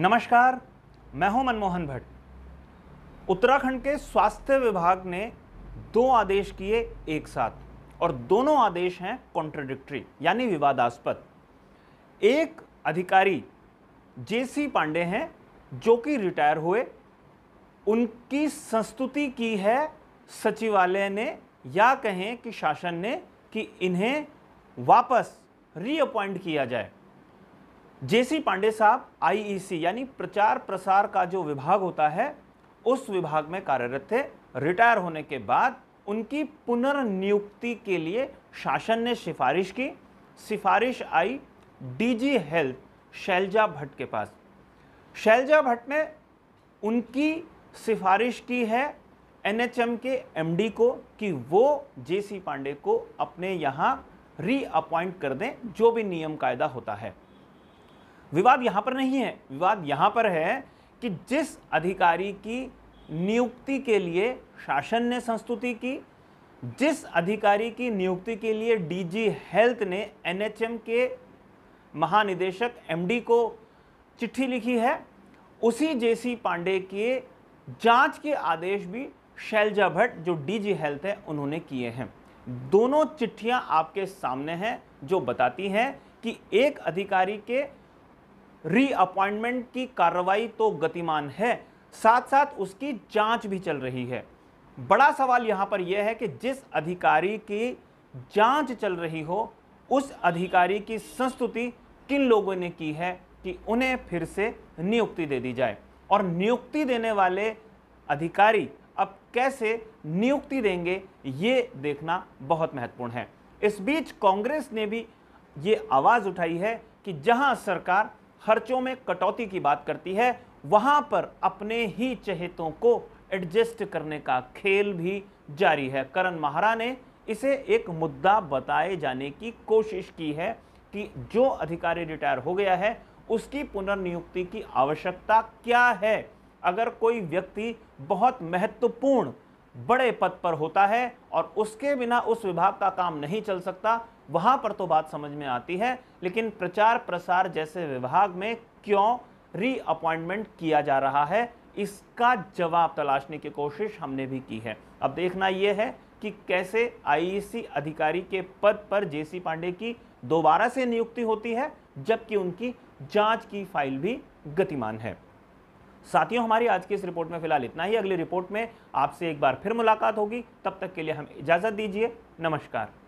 नमस्कार मैं हूं मनमोहन भट्ट उत्तराखंड के स्वास्थ्य विभाग ने दो आदेश किए एक साथ और दोनों आदेश हैं कॉन्ट्रोडिक्ट्री यानी विवादास्पद एक अधिकारी जेसी पांडे हैं जो कि रिटायर हुए उनकी संस्तुति की है सचिवालय ने या कहें कि शासन ने कि इन्हें वापस रीअपॉइंट किया जाए जेसी पांडे साहब आईईसी e यानी प्रचार प्रसार का जो विभाग होता है उस विभाग में कार्यरत थे रिटायर होने के बाद उनकी पुनर्नियुक्ति के लिए शासन ने सिफारिश की सिफारिश आई डीजी हेल्थ शैलजा भट्ट के पास शैलजा भट्ट ने उनकी सिफारिश की है एनएचएम के एमडी को कि वो जेसी पांडे को अपने यहाँ रीअपॉइंट कर दें जो भी नियम कायदा होता है विवाद यहाँ पर नहीं है विवाद यहाँ पर है कि जिस अधिकारी की नियुक्ति के लिए शासन ने संस्तुति की जिस अधिकारी की नियुक्ति के लिए डीजी हेल्थ ने एनएचएम के महानिदेशक एमडी को चिट्ठी लिखी है उसी जेसी पांडे के जांच के आदेश भी शैलजा भट्ट जो डीजी हेल्थ है उन्होंने किए हैं दोनों चिट्ठियां आपके सामने हैं जो बताती हैं कि एक अधिकारी के रीअपॉइंटमेंट की कार्रवाई तो गतिमान है साथ साथ उसकी जांच भी चल रही है बड़ा सवाल यहाँ पर यह है कि जिस अधिकारी की जांच चल रही हो उस अधिकारी की संस्तुति किन लोगों ने की है कि उन्हें फिर से नियुक्ति दे दी जाए और नियुक्ति देने वाले अधिकारी अब कैसे नियुक्ति देंगे ये देखना बहुत महत्वपूर्ण है इस बीच कांग्रेस ने भी ये आवाज़ उठाई है कि जहां सरकार खर्चों में कटौती की बात करती है वहां पर अपने ही चहेतों को एडजस्ट करने का खेल भी जारी है करण महारा ने इसे एक मुद्दा बताए जाने की कोशिश की है कि जो अधिकारी रिटायर हो गया है उसकी पुनर्नियुक्ति की आवश्यकता क्या है अगर कोई व्यक्ति बहुत महत्वपूर्ण बड़े पद पर होता है और उसके बिना उस विभाग का काम नहीं चल सकता वहां पर तो बात समझ में आती है लेकिन प्रचार प्रसार जैसे विभाग में क्यों रीअपॉइंटमेंट किया जा रहा है इसका जवाब तलाशने की कोशिश हमने भी की है अब देखना यह है कि कैसे आईईसी e अधिकारी के पद पर जेसी पांडे की दोबारा से नियुक्ति होती है जबकि उनकी जांच की फाइल भी गतिमान है साथियों हमारी आज की इस रिपोर्ट में फिलहाल इतना ही अगली रिपोर्ट में आपसे एक बार फिर मुलाकात होगी तब तक के लिए हम इजाज़त दीजिए नमस्कार